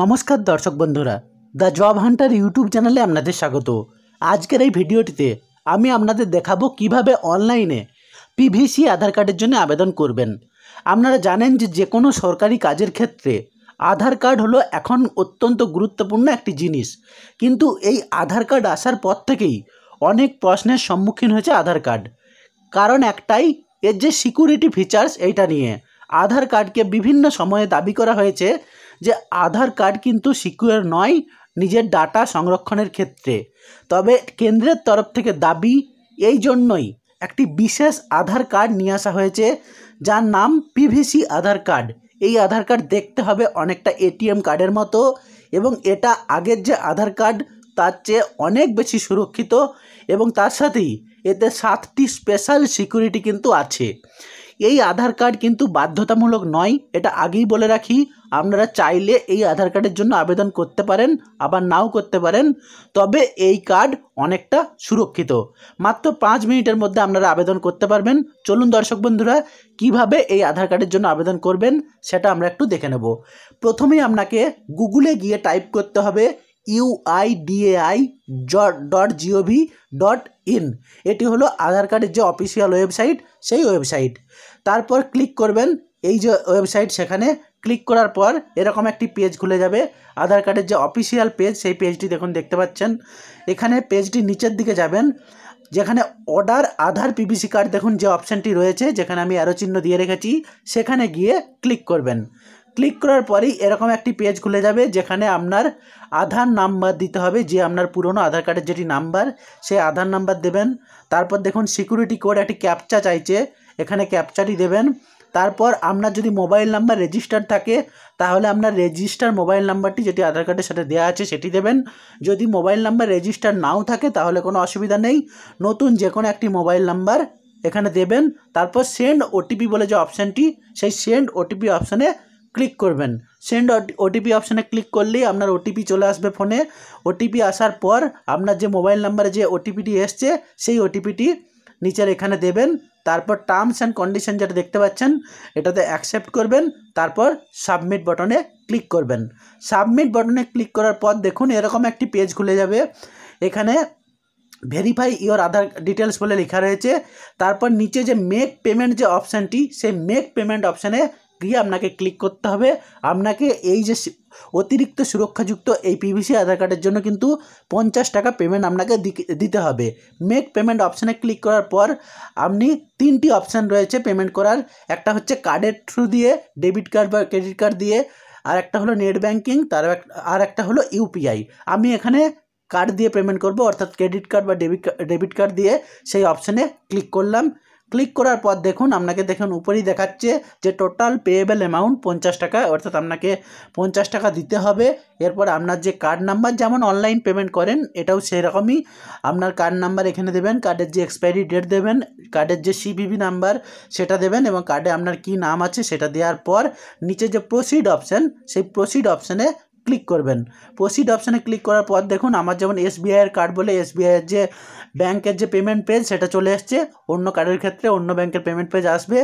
নমস্কার দর্শক বন্ধুরা দ্য জব হান্টার ইউটিউব চ্যানেলে আপনাদের স্বাগত আজকের এই ভিডিওটিতে আমি আপনাদের দেখাবো কিভাবে অনলাইনে পিভিসি আধার কার্ডের জন্য আবেদন করবেন আপনারা জানেন যে যে কোনো সরকারি কাজের ক্ষেত্রে আধার কার্ড হলো এখন অত্যন্ত গুরুত্বপূর্ণ একটি জিনিস কিন্তু এই আধার কার্ড আসার পর থেকেই অনেক প্রশ্নের সম্মুখীন হয়েছে আধার কার্ড কারণ একটাই এর যে সিকিউরিটি ফিচার্স এইটা নিয়ে আধার কার্ডকে বিভিন্ন সময়ে দাবি করা হয়েছে যে আধার কার্ড কিন্তু সিকিউর নয় নিজের ডাটা সংরক্ষণের ক্ষেত্রে তবে কেন্দ্রের তরফ থেকে দাবি এই জন্যই একটি বিশেষ আধার কার্ড নিয়ে আসা হয়েছে যার নাম পিভিসি আধার কার্ড এই আধার কার্ড দেখতে হবে অনেকটা এটিএম কার্ডের মতো এবং এটা আগের যে আধার কার্ড তার চেয়ে অনেক বেশি সুরক্ষিত এবং তার সাথেই এতে সাতটি স্পেশাল সিকিউরিটি কিন্তু আছে এই আধার কার্ড কিন্তু বাধ্যতামূলক নয় এটা আগেই বলে রাখি আপনারা চাইলে এই আধার কার্ডের জন্য আবেদন করতে পারেন আবার নাও করতে পারেন তবে এই কার্ড অনেকটা সুরক্ষিত মাত্র পাঁচ মিনিটের মধ্যে আপনারা আবেদন করতে পারবেন চলুন দর্শক বন্ধুরা কিভাবে এই আধার কার্ডের জন্য আবেদন করবেন সেটা আমরা একটু দেখে নেব প্রথমেই আপনাকে গুগলে গিয়ে টাইপ করতে হবে UIDAI dot gov dot in এটি হলো আধার কার্ডের যে অফিসিয়াল ওয়েবসাইট সেই ওয়েবসাইট তারপর ক্লিক করবেন এই যে ওয়েবসাইট সেখানে ক্লিক করার পর এরকম একটি পেজ খুলে যাবে আধার কার্ডের যে অফিসিয়াল পেজ সেই পেজটি দেখুন দেখতে পাচ্ছেন এখানে পেজটি নিচের দিকে যাবেন যেখানে অর্ডার আধার পিবিসি কার্ড দেখুন যে অপশানটি রয়েছে যেখানে আমি অ্যারো চিহ্ন দিয়ে রেখেছি সেখানে গিয়ে ক্লিক করবেন ক্লিক করার পরেই এরকম একটি পেজ খুলে যাবে যেখানে আপনার আধার নাম্বার দিতে হবে যে আপনার পুরনো আধার কার্ডের যেটি নাম্বার সেই আধার নাম্বার দেবেন তারপর দেখুন সিকিউরিটি কোড একটি ক্যাপচা চাইছে এখানে ক্যাপচাটি দেবেন তারপর আপনার যদি মোবাইল নাম্বার রেজিস্টার থাকে তাহলে আপনার রেজিস্টার মোবাইল নাম্বারটি যেটি আধার কার্ডের সাথে দেওয়া আছে সেটি দেবেন যদি মোবাইল নাম্বার রেজিস্টার নাও থাকে তাহলে কোনো অসুবিধা নেই নতুন যে কোনো একটি মোবাইল নাম্বার এখানে দেবেন তারপর সেন্ড ওটিপি বলে যে অপশানটি সেই সেন্ড ওটিপি অপশানে ক্লিক করবেন সেন্ড ওটিপি অপশানে ক্লিক করলেই আপনার ওটিপি চলে আসবে ফোনে ওটিপি আসার পর আপনার যে মোবাইল নাম্বারে যে ওটিপিটি এসছে সেই ওটিপিটি নিচের এখানে দেবেন তারপর টার্মস অ্যান্ড কন্ডিশন যেটা দেখতে পাচ্ছেন এটাতে অ্যাকসেপ্ট করবেন তারপর সাবমিট বটনে ক্লিক করবেন সাবমিট বটনে ক্লিক করার পর দেখুন এরকম একটি পেজ খুলে যাবে এখানে ভেরিফাই ইওর আধার ডিটেলস বলে লেখা রয়েছে তারপর নিচে যে মেক পেমেন্ট যে অপশানটি সেই মেক পেমেন্ট অপশানে গিয়ে আপনাকে ক্লিক করতে হবে আপনাকে এই যে অতিরিক্ত সুরক্ষাযুক্ত এই পিভিসি আধার কার্ডের জন্য কিন্তু পঞ্চাশ টাকা পেমেন্ট আপনাকে দিতে হবে মেক পেমেন্ট অপশানে ক্লিক করার পর আপনি তিনটি অপশান রয়েছে পেমেন্ট করার একটা হচ্ছে কার্ডের থ্রু দিয়ে ডেবিট কার্ড বা ক্রেডিট কার্ড দিয়ে আর একটা হলো নেট ব্যাঙ্কিং তার আর একটা হলো ইউপিআই আমি এখানে কার্ড দিয়ে পেমেন্ট করব অর্থাৎ ক্রেডিট কার্ড বা ডেবিট ডেবিট কার্ড দিয়ে সেই অপশানে ক্লিক করলাম ক্লিক করার পর দেখুন আপনাকে দেখুন উপরেই দেখাচ্ছে যে টোটাল পেয়েবেল অ্যামাউন্ট পঞ্চাশ টাকা অর্থাৎ আপনাকে পঞ্চাশ টাকা দিতে হবে এরপর আপনার যে কার্ড নাম্বার যেমন অনলাইন পেমেন্ট করেন এটাও সেরকমই আপনার কার্ড নাম্বার এখানে দেবেন কার্ডের যে এক্সপায়ারি ডেট দেবেন কার্ডের যে সিভিভি নাম্বার সেটা দেবেন এবং কার্ডে আপনার কি নাম আছে সেটা দেওয়ার পর নিচে যে প্রসিড অপশান সেই প্রসিড অপশানে ক্লিক করবেন প্রসিড অপশানে ক্লিক করার পর দেখুন আমার যেমন এসবিআইয়ের কার্ড বলে এসবিআইয়ের যে ব্যাংকের যে পেমেন্ট পেজ সেটা চলে এসছে অন্য কার্ডের ক্ষেত্রে অন্য ব্যাংকের পেমেন্ট পেজ আসবে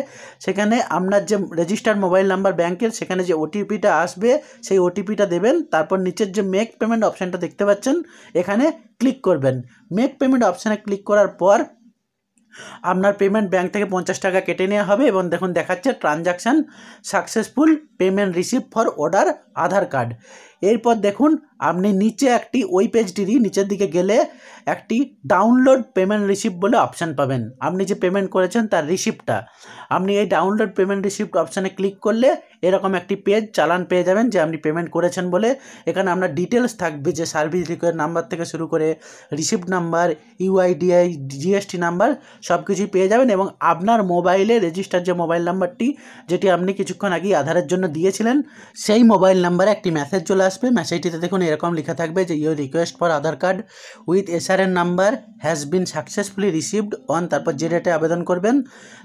সেখানে আপনার যে রেজিস্টার্ড মোবাইল নাম্বার ব্যাংকের সেখানে যে ওটিপিটা আসবে সেই ওটিপিটা দেবেন তারপর নিচের যে মেক পেমেন্ট অপশানটা দেখতে পাচ্ছেন এখানে ক্লিক করবেন মেক পেমেন্ট অপশানে ক্লিক করার পর আপনার পেমেন্ট ব্যাঙ্ক থেকে পঞ্চাশ টাকা কেটে নেওয়া হবে এবং দেখুন দেখাচ্ছে transaction successful payment receive for order Aadhaar card এরপর দেখুন আপনি নিচে একটি ওই পেজটিরই নিচের দিকে গেলে একটি ডাউনলোড পেমেন্ট রিসিপ্ট বলে অপশান পাবেন আপনি যে পেমেন্ট করেছেন তার রিসিপ্টটা আপনি এই ডাউনলোড পেমেন্ট রিসিপ্ট অপশানে ক্লিক করলে এরকম একটি পেজ চালান পেয়ে যাবেন যে আপনি পেমেন্ট করেছেন বলে এখানে আপনার ডিটেলস থাকবে যে সার্ভিস রিকোয়ার নাম্বার থেকে শুরু করে receipt number UIDI GST number সব কিছুই পেয়ে যাবেন এবং আপনার মোবাইলে রেজিস্টার যে মোবাইল নাম্বারটি যেটি আপনি কিছুক্ষণ আগে আধারের জন্য দিয়েছিলেন সেই মোবাইল নাম্বারে একটি মেসেজ চলে আসবে মেসেজটিতে দেখুন এরকম লেখা থাকবে যে your request for Aadhaar card with SRN number has been successfully received on তারপর যে ডেটে আবেদন করবেন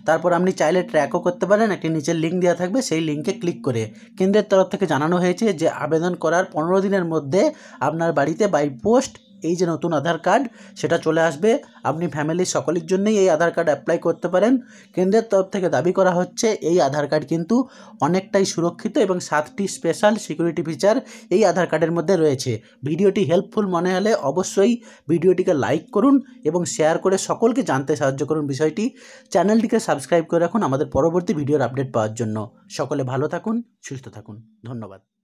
তারপর আপনি চাইলে ট্র্যাকও করতে পারেন একটি নিচের লিঙ্ক দেওয়া থাকবে সেই লিঙ্কে ক্লিক করে কেন্দ্রের তরফ থেকে জানানো হয়েছে যে আবেদন করার পনেরো দিনের মধ্যে আপনার বাড়িতে বাই পোস্ট এই যে নতুন আধার কার্ড সেটা চলে আসবে আপনি ফ্যামিলির সকলের জন্যই এই আধার কার্ড অ্যাপ্লাই করতে পারেন কেন্দ্রের তরফ থেকে দাবি করা হচ্ছে এই আধার কার্ড কিন্তু অনেকটাই সুরক্ষিত এবং সাতটি স্পেশাল সিকিউরিটি ফিচার এই আধার কার্ডের মধ্যে রয়েছে ভিডিওটি হেল্পফুল মনে হলে অবশ্যই ভিডিওটিকে লাইক করুন এবং শেয়ার করে সকলকে জানতে সাহায্য করুন বিষয়টি চ্যানেলটিকে সাবস্ক্রাইব করে রাখুন আমাদের পরবর্তী ভিডিওর আপডেট পাওয়ার জন্য সকলে ভালো থাকুন সুস্থ থাকুন ধন্যবাদ